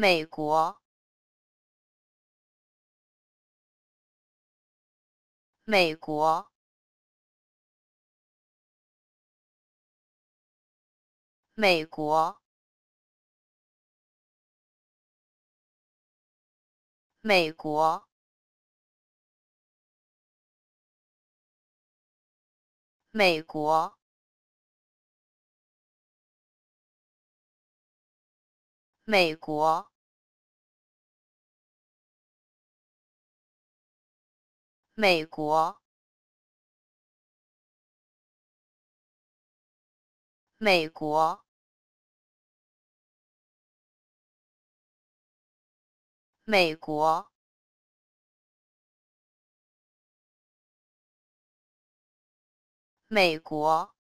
美国，美国，美国，美国，美国。美国，美国，美国，美国，美国。